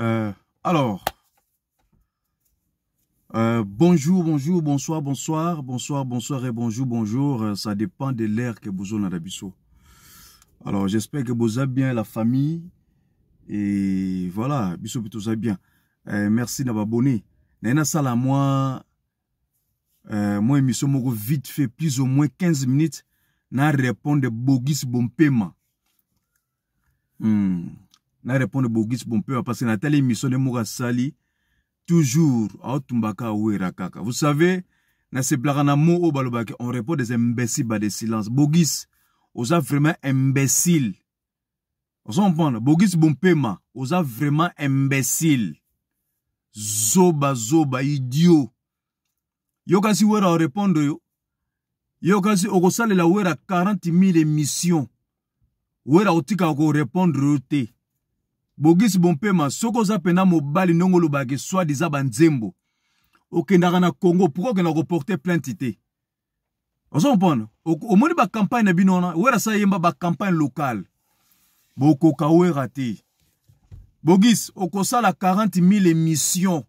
Euh, alors, euh, bonjour, bonjour, bonsoir, bonsoir, bonsoir, bonsoir et bonjour, bonjour. Euh, ça dépend de l'air que vous avez d'Abisso. Alors, j'espère que vous avez bien la famille. Et voilà, biso vous ça bien. merci d'avoir abonné. Nena là moi, moi émission vite fait plus ou moins 15 minutes. Na répondre bogis bon Hmm na répondre bogis Pompeo parce que na telle émission de Mourasali toujours autumbaka wera kaka. Vous savez, na se plakana mo o balobaki, on répond des imbéciles par des silences. Bogis, osa vraiment imbécile. Vous bon Bogis ma osa vraiment imbécile. Zoba zoba idiot. Yo kasi ouera répondre yo. Yo kasi okosalela ouera 40 000 émissions. Wera otika ko répondre te. bogisi bompema soki oza mpena mobali ndongo olobaka eswadi eza banzembo okendaka na congo pourkui okendaka koporte plainte te oza kompona omoni bakampagne na bino wana wera sa yemba bakampagne locale bokoka wera te bogisi okosala 40 000 émission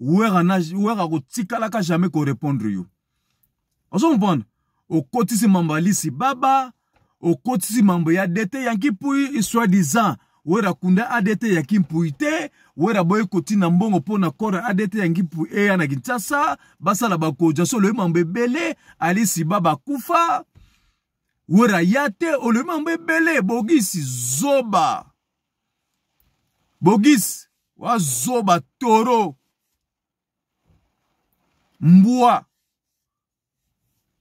wera kotikalaka jamais korépondre yo oza kompona okotisi mambo alisi baba okotisi mambo ya dete yangi pui soi disant wera kunda adt ya kimpui te wera boye kotina mbongo mpo na kore adt ya ngimpui eya na kinshasa basala bakoja so oloyebi mambo ebele alisiba bakufa wera ya te oloyebi mambo ebele bogisi zoba bogisi wazoba toro mbwa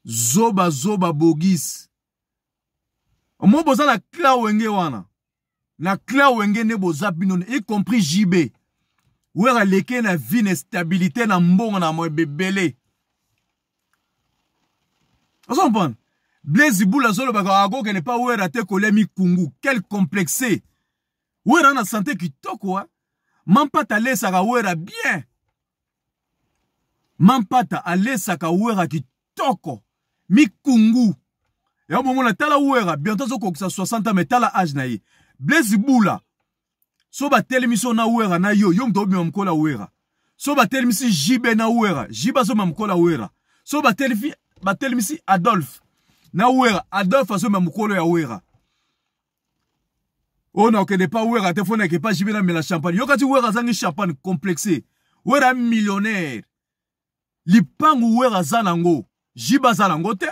zoba zoba bogisi omo boza na kla wenge wana na clan wenge nde boza bino y compris jibe wera leke na vie na stabilité na mbongo na mo ebebele ozo comprendre blaise bula azolobaka akokende mpa wera te kolia mikungu quel complexe wera na sante kitoko a mampata alesaka wera bien mampata alesaka wera kitoko mikungu yango bomona tala wera bientôt azokokisa 60 ans me tala age na ye blaise bula so batelemisi yo na wera na yo yo moto obima mokolo awera so batelemisi jibe na wera jibe azobima mokolo awera so batelemisi adolphe na wera adolphe azobima mokolo ya wera oyo oh, nakokende pa wera te fo nayeke pa jibe namela champagne yoka ti wera azangi champagne complexe wera amillionnaire lipangu wera aza nango jibe aza nango te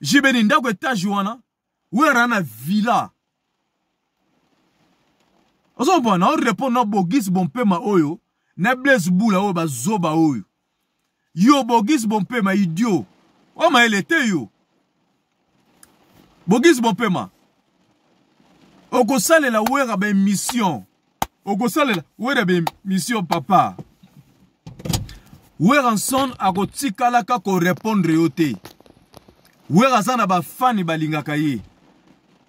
jibe ni ndako etage wana wera na villa ozomona orépondre na bogisi bompema oyo na blaise bula oyo bazoba oyo yo bogisi bompema idio oyo oh, mayele te yo bogisi bompema okosalela wera bemission okosalela wera bemission papa wera nson akotikalaka korépondre yo te wera aza na bafani balingaka ye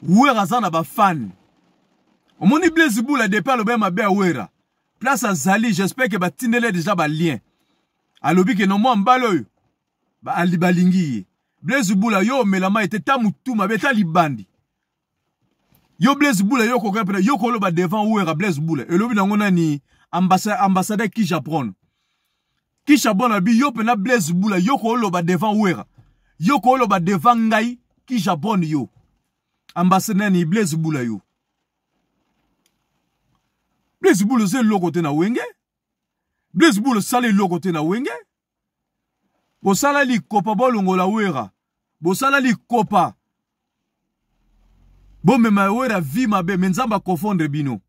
wera aza na bafani omoni blaise bula depe alobai mabe awera place azali jespere ke batindele deja balien alobi ke no mwa mbala oyo balingi ye blaise bula yo omelama ete ta motu mabe ta libandi yo blaise bula yo kokoya pene yo koloba devant wera blaise bula elobi nango nani ambassadeur kijapron kijapron alobi yo mpena blaise bula yo koloba devant wera yo koloba devant ngai kijapron yo ambassadeur nani blaise bula yo blaise bull le côté na wenge blaise boule sale eloko côté na wenge bosala likopa bolongola wera bosala me ma wera vi mabe menzamba confondre bino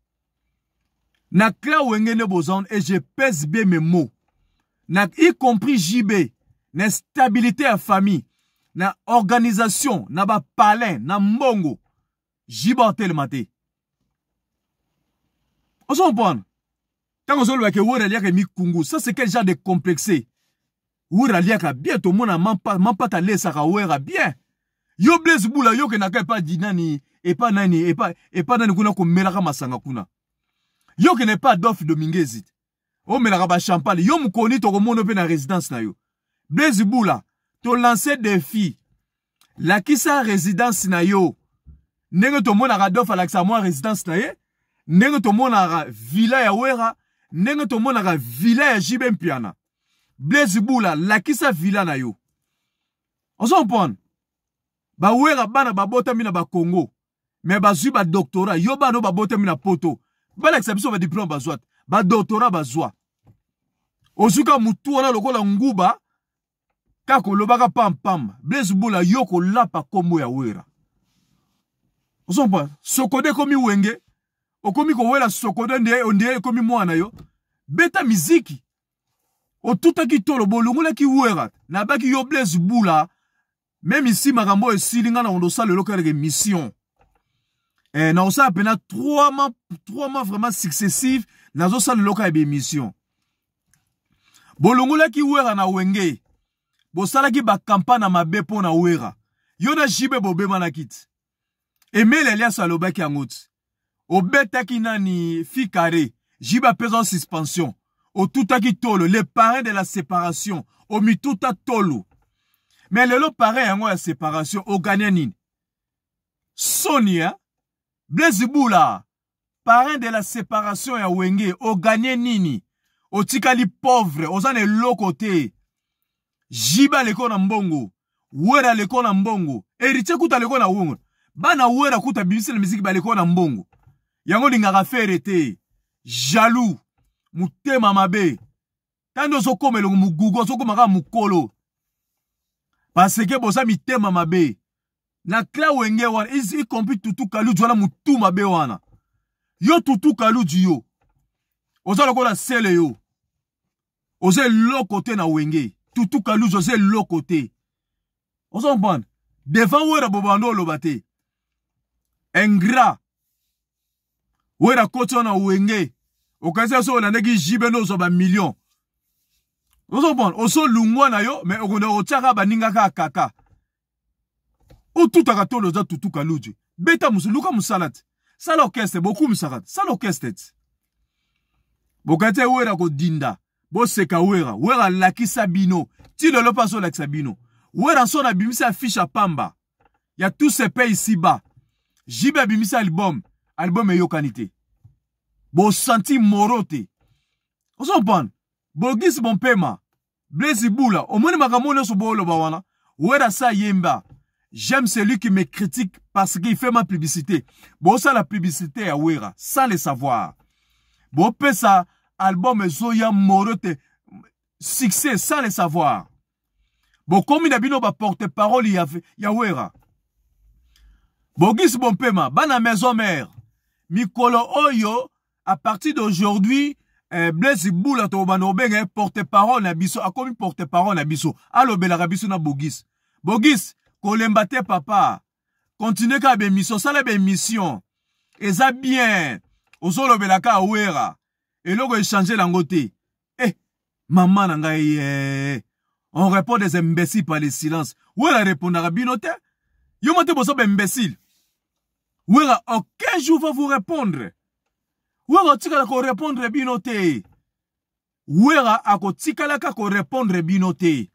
na clair wenge ne bozan et je pèse bien mes mots na y compris jibé, na stabilité à famille na organisation na palin, na mbongo jiba mate ozomona que ozolobaka ewori ke mikungu ça c'est quel genre de complexé wori aliaka bien tomona ça va wera bien yo blaise bula yokendaka epa dinani epa nani epa, epa nani kuna Melaka masanga kuna pas epa adolfe Oh, omelaka bachampagne yo mokoni tokomona mpe na résidence na yo blaise bula tolance défi lakisa résidence na yo ndenge à adolfe laksa mwa résidence na yo? ndenge tomonaka vila ya wera ndenge tomonaka vila ya jibe mpiana blaise bula lakisa vila na yo ozomprendre bawera bana babotami na bakongo me bazwi badoktora yo bana oyo babotami na poto balakisa biso badiplome bazwa te badoktora bazwa ozuka motu wana lokola nguba kaka olobaka pampamba blaise bula yo kolapa nkombo ya wera ozomprendre sokode ekomi wenge okomi kowela sokodo nde ekomi mwana yo beta miziki otutaki tolo bolongolaki wera nabaki yo blaise bula me misi makambo oyo esili ngai na ondosala eloko eleke mission eh, nakosala pena trois mois, trois mois vraiment successif nazosala eloko ya bémission bolongolaki wera na wenge bosalaki bakampagne na mabe mpo na wera yo na jibe bobemanaki ti emele eliaso alobaki yango ti obetaki nani fikare en suspension qui tolo le parrains de la séparation omituta tolo Mais lelo parrain de la séparation au nini sonia hein? blaise Boula, parrain de la séparation ya wenge oganie nini tikali pauvre ozane lokote, côté, j'y jiba l'école en bongo, wera leko na mbongo héritier kuta leko na wongo bana wera kuta bimisi musique à l'école en bongo yango lingaka fere te jaloux motema mabe ntangi ozokoma elongo mogugu ozokoma kaka parce que na kla wenge wana kompi tutu kalu mutuma moutou wana yo tutu kalu yo oza la sele yo oza lo côté na wenge tutu kaluju oza eloko te ozokompane devant wera bobando oloba ingrat wera koti wana wenge okanisa so olandaki jibe nde ozwa bamillion ozobona osolungwa na yo me okende otiaka baningaka akaka otutaka tolo oza tutuka ludwi beta mosu luka mosala te sala beaucoup musalat. te sala orchestre bokate bokani ti wera kodinda boseka wera wera alakisa sabino ti lelo so la sabino. wera so na pamba pamba. y ya tous ces pays ici bas jibe bimisa album album Bon senti morote. bosanti moro bon Bogis bon pema. blaise bula omoni makambo nyonso Bawana, wana wera sa yemba J'aime celui qui me critique parce qu'il fait ma publicité. Bon, ça, la publicité à sans le savoir. Bon, ça, album Zoya Morote, succès, sans le savoir. Bon, comme il a porte-parole, il y a Bon, père Bompema, ban à maison mère mikolo oyo à partir d'aujourd'hui eh, boule Boula tobana eh, porte-parole na biso commis porte-parole na biso Bela biso na bogis bogis kolembate papa continue be bémission sala mission. eza bien on awera eloko echange lango l'angote. eh maman na eh, on répond des imbéciles par les silences. wera la répondre, te yo mate boso ben imbécile. wega aucun jour va vous répondre wega otikala korépondre bino te wega akotikalaka korépondre bino te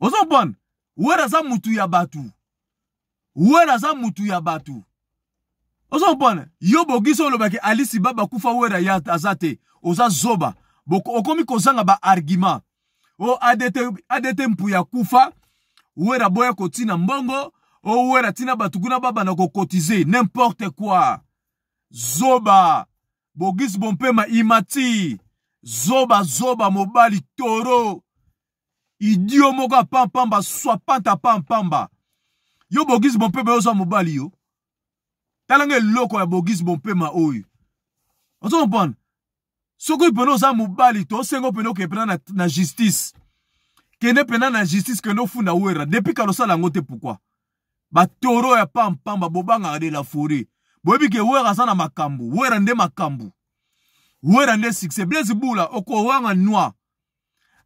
ozomona wera aza mutu ya bato wera aza mutu ya bato ozomona yo bogisi olobaki alisi ba bakufa wera ya aza te oza zoba okomi kozanga baargima o oh, adete, adete mpu ya kufa wera boya kotina mbongo owera tina bato kuna babanda kokotize n'importe quoi zoba bogisi bompema imati zoba zoba mobali toro idio moko apampamba swa panta pampamba yo bogisi bompema yozwa mobali yo talanga eloko ya bogisi bompema oyo ozo comprendre soki mpene oza mobali to osengo mpene okee mpena na, na justice kende mpena na justice kende ofunda wera depuis kala osala yango te pourkui toro ya bobang a de la forêt boyebi ke wera aza na makambo wera nde makambo wera nde succès blaise bula en noir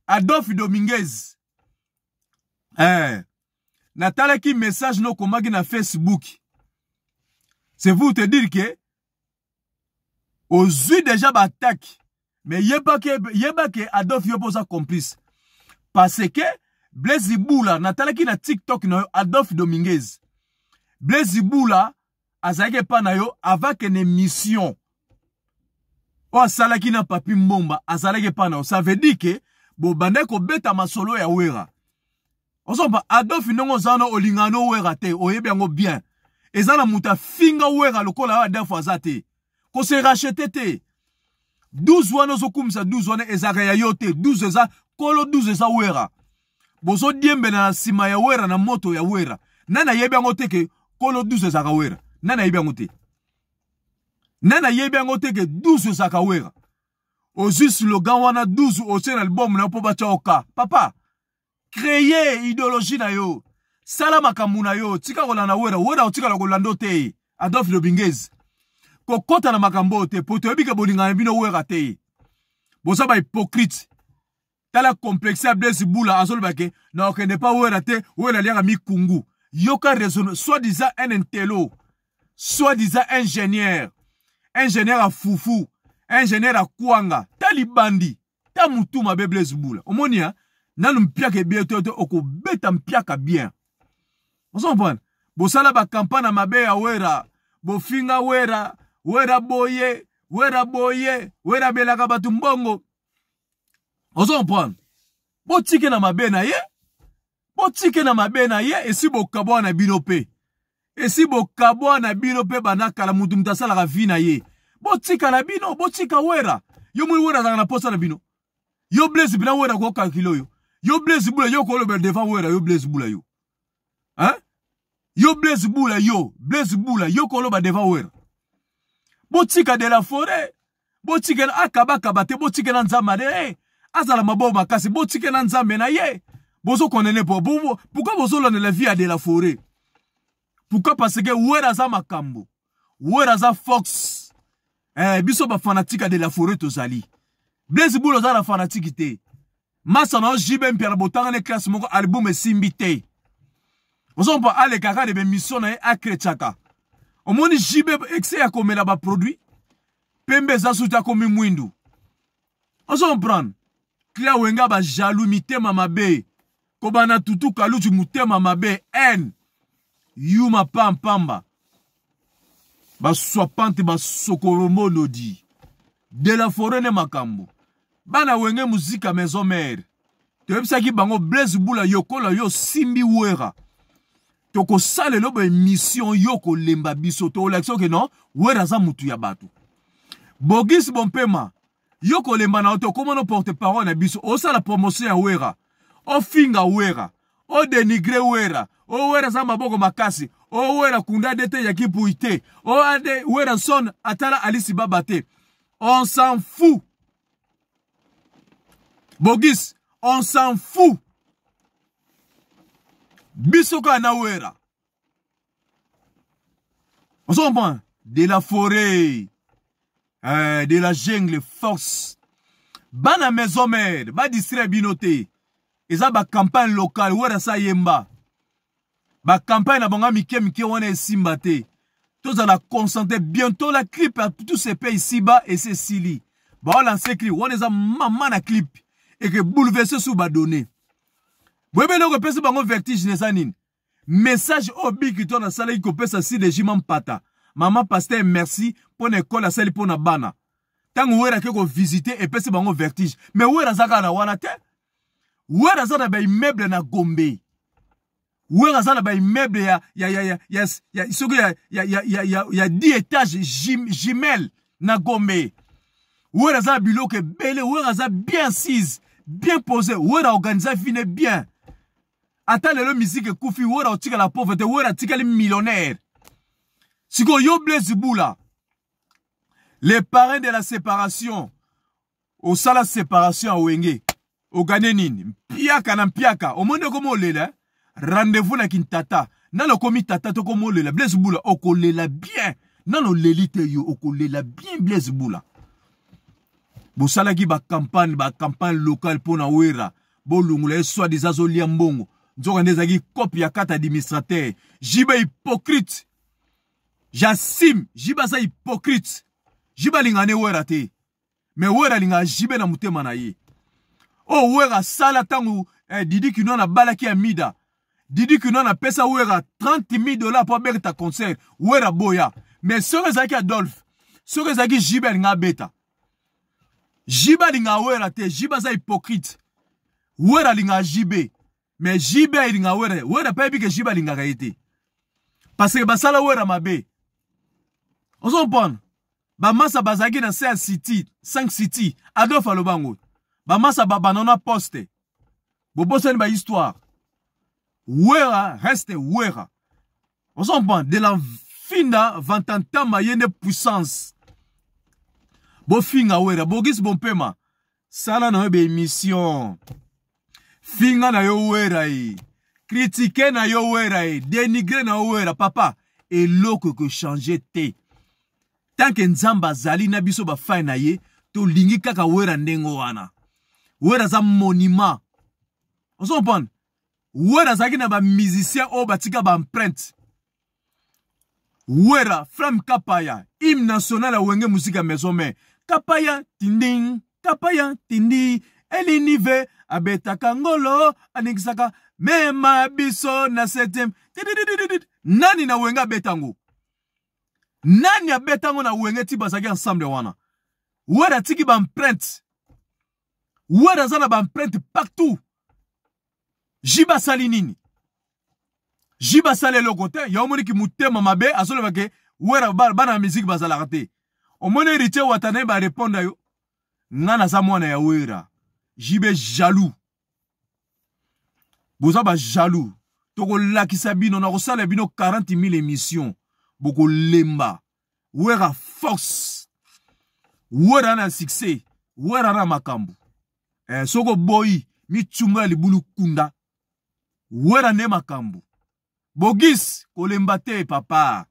adolphe dominguez eh. ki message komagi na facebook c'est vous te dire ke yeux déjà batake mais yebake yeba adolphe yo mpo complice parce que blaise bula natalaki na tiktok na yo dominguez blaise bula azalaki pana na yo ne mission oyo salaki na papi mbomba azalaki pa na yo ça veut dire que bobandaki beta masolo ya wera ozomba adolphe ndenge oza olingano olingano wera te oye bien Ezana muta finga wera lokola wa adolphe Ko kose rachete te 12 wana ozokumisa 12 wana ezare ya yote, 12 eza kolo 12 eza wera bozodiembela na nsima ya wera na moto ya wera na nayebi yango te ke kolo 12 ezalaka wera na nayebi yango te na nayebi yango te ke 12 ezalaka wera ozwi slogan wana 12 otie na libomu na yo mpo batya oka papa kreye idéologie na yo sala makambo na yo tika kolanda wera wera otikala kolanda te adolfe lobingezi kokɔta na makambo te po toyebi ke bolingana bino wera te boza bahypokrite tala complexe ya boula bula azoloba ke na okende pa wera à te oyo mi mikungu yoka raison, soit disant un intello, soit disant ingénieur ingénieur à fufu ingénieur à kwanga tali bandi, ta mutu ma blaise bula omoni hein, ya nanu mpiaka bien to te mpia mpiaka bien comprenez bosala ba campana mabe ya wera bofinga wera wera boye wera boye wera belaka batu mbongo ozomprendre botike na mabe na ye botike na mabe na ye esi bokabwa na bino mpe esi bokabwa na bino mpe banakala motu moto asalaka vi na ye botika na bino botika wera yo moni wera azalaka na posa na bino yo blaise bina wera kokakile oyo yo blaise bula yo kolobela devant wera yo blaise bula yo hein? yo blaise bula yo blaise bula yo koloba devant wera botika de la forêt botikela akabakaba te botikela nzamba de hey, azala maboko makasi botikela nzambe na ye bozokondene po pourkui bozolandela vie ya de la forêt pourkui parce ke were aza makambo were aza fox eh, biso bafanatike ya de la forêt tozali blaise bul aza na fanatike te masa na yo jibe mpiala botangana eklase moko album esimbi te ozompa aleka kaka de bemission na ye akretiaka omoni jibe ekse ya komela baproduit pembe eza suti akomi mwindu ozomprendre klia wenga bajalu mitema mabe kobana tutu kalutu motema mabe n yuma pampamba baswapante basokoromo lodi de la forêt ne makambo bana wenge muzika maison mare toyebisaki bango blaise bula yokola yo simbi wera tokosalela oyo emission yo kolemba biso tokolakisa oke non wera aza motu ya bato bogisi bompema yo kolemba na yo te parole porte-parole na biso osala promotion ya wera finga wera denigre wera wera za maboko makasi wera kunda dete te yaki pui te oade wera son atala alisi baba on s'en fout bogis on s'en fout biso kana na wera s'en comprendre de la forêt eh, de la jungle force bana maison mère ba distrait binoté eza campagne locale wera sa yemba Ba campagne na bonga mike mike wana simbate. te la concentre bientôt la clip à tous ces pays siba sili ba lancer clip wana za mama na clip eke bouleverse ba badonné boyebi eloko pesa bango vertige neza nini message obi ki to ko pesa si jiman pata Maman pasteur merci pour l'école à celle que na bana ntango were akei kovisite epesi bango vertige mais were aza kaka na wana te la zaga na immeuble na gombe Où were aza na baimmeuble ya, ya, ya, ya, ya, ya, ya, ya, ya, ya, ya, ya 10 étage jim, jimel na gombe were aza na biloko ebele were aza bien sise bien posé were aorganize vi fini bien Attends le ata lelo misike ekufi were la pauvre te were atikali millionnaire avez blaise blessé. les parents de la séparation sala séparation au wenge ogane mpiaka na mpiaka monde okoma hein? rendez-vous na kintata nano komi tata to avez okolela bien nano le l'élite yo okolela bien blaise ba campagne. ba campagne locale Pour na wera bolungula ye soit des azolia mbongo nzoka nde ya hypocrite Jassim, jibaza hypocrite J'iba alinga ane wera te me wera linga jibe na motema na ye oyo oh, wera sala tangu, eh, didi a nabalaki ya mida didi kino pesa wera 30 000 pour mpo ta concert wera boya me soki zaki adolphe soki zaki jibe nga J'iba linga alinga awera te Jibaza hypocrite wera linga jibe Mais jibe linga wera wera mpe ayebi ke jibe alingaka parce que basala wera mabe ozomona bamasa bazalaki na se cinq city 5 city Lobango Bah massa ba babanona poste ma histoire. wera reste wera bon, de la fina vantantama ma yene puissance bofinga wera bon pema. sala na yo émission. finga na yo wera y. kritike na yo ouera y. Dénigrer na Papa. wera papa que changer te tanke nzambe azali na biso bafai na ye tolingi kaka wera ndenge wana wera aza monima ozokomprendre wera azalaki na bamizisien oyo batika baemprinte wera frame kapaya hymne national ya wenge musika maison mai kapaya tinding kapaya tindi elinive abetaka ngolo aningisaka mema biso na septieme nani na wenge abeta ngo nani abetango na wenge ti bazalaki ensemble wana wede atiki baempreinte wede aza na baempreinte partout ji basali nini ji basali eloko te ya omoniki motema mabe azoloba ke wede bana ya miziki bazalaka te omoni héritier wata na ye barépondre yo nga naza mwana ya wera ji be jaloux bozwa bajalous tokolakisa bino na kosala bino 40 000 émission bokolemba wera force wera na succès wera na makambo eh, soko boyi mitungo ya libulu kunda wera nde makambo bogis kolemba te papa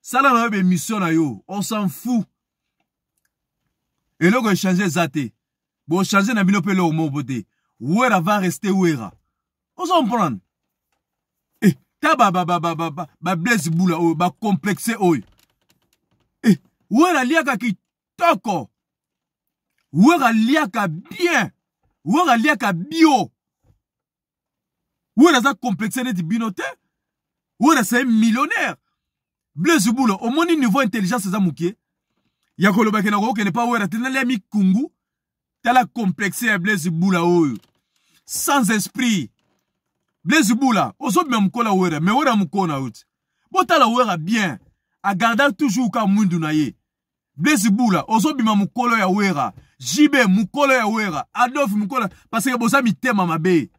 sala na yo bemission na yo on s'en fout eloko echange eza te bochange na bino mpe eloko moko te wera va rester wera ozo comprendre ata bablese bula oyo oh, bakomplexe oyo oh. eh, wera liaka kitoko wera liaka bien wera liaka bio wera aza komplexe neti bino te wera un millionnaire boula au omoni niveau intelligence eza mokie ya kenako na kokokende mpa wera te naliya mikungu tala komplexe ya hein, blaise bula oyo oh. sans esprit blaise bula ozobima mokola were me were moko na uti botala were bien agarda toujours ka mwindu na ye blaise bula ozobima mokolo ya wera jibe mokolo ya wera adolf mokolo parceke boza mitema mabe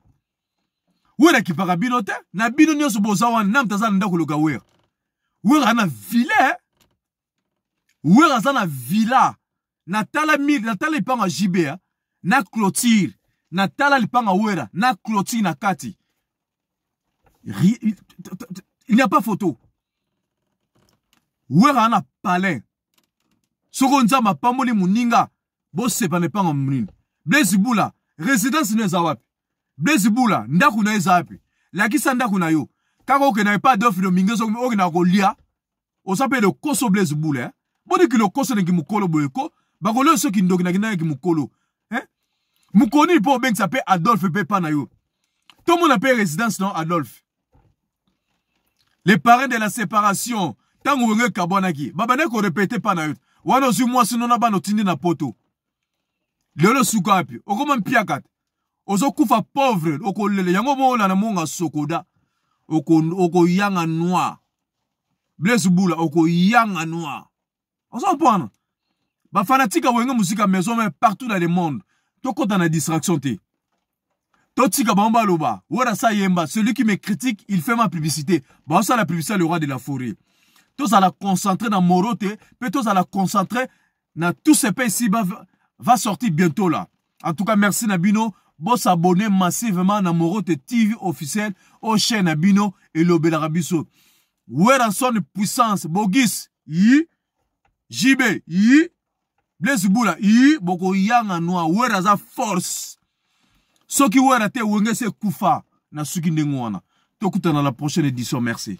wera akipaka bino te na bino nyonso boza wana nami taza na ndako koloka wera wera na vilain eh? wera aza na vila na tala mire na tala lipanga jibea eh? na clotire na tala lipanga wera na clotire na kati Il n'y a pas photo. Où werana a soko nzambe apamboli moninga bosepa na pas monini blaise bula résidence na eza wapi blaise bula ndako na eza wapi lakisa ndako na yo kaka okenda epai adolfe domingue soki okenda kolia oza mpe lokoso blaise bula eh? boniki lokoso naki mokolo boyeko bakolia soki ndoki naki naki mokolo eh? mokoni mpo obengisa mpe s'appelle mpe epa na yo monde appelle résidence non Adolphe les parents de la séparation ntango wengeka bwanaki babandaki de mpa vous avez un ozwi mwasi nona Vous avez na poto Vous avez pauvre avez yango monga sokoda oko noir blaise noir maison partout dans le monde tokɔta distraction te Loba, Yemba, celui qui me critique, il fait ma publicité. Bah, la publicité, le roi de la forêt. Tous à la concentrer dans Morote, puis tous à la concentrer dans tous ces pays va sortir bientôt là. En tout cas, merci Nabino. Bon s'abonner massivement dans Morote TV officiel, au chaîne Nabino et Wora son puissance, Bogis, I, JB, yi, Boula. I, Boko Yanga Wora za force soki wera te wengese se kufa na suki ndenge tokutana la prochaine édition merci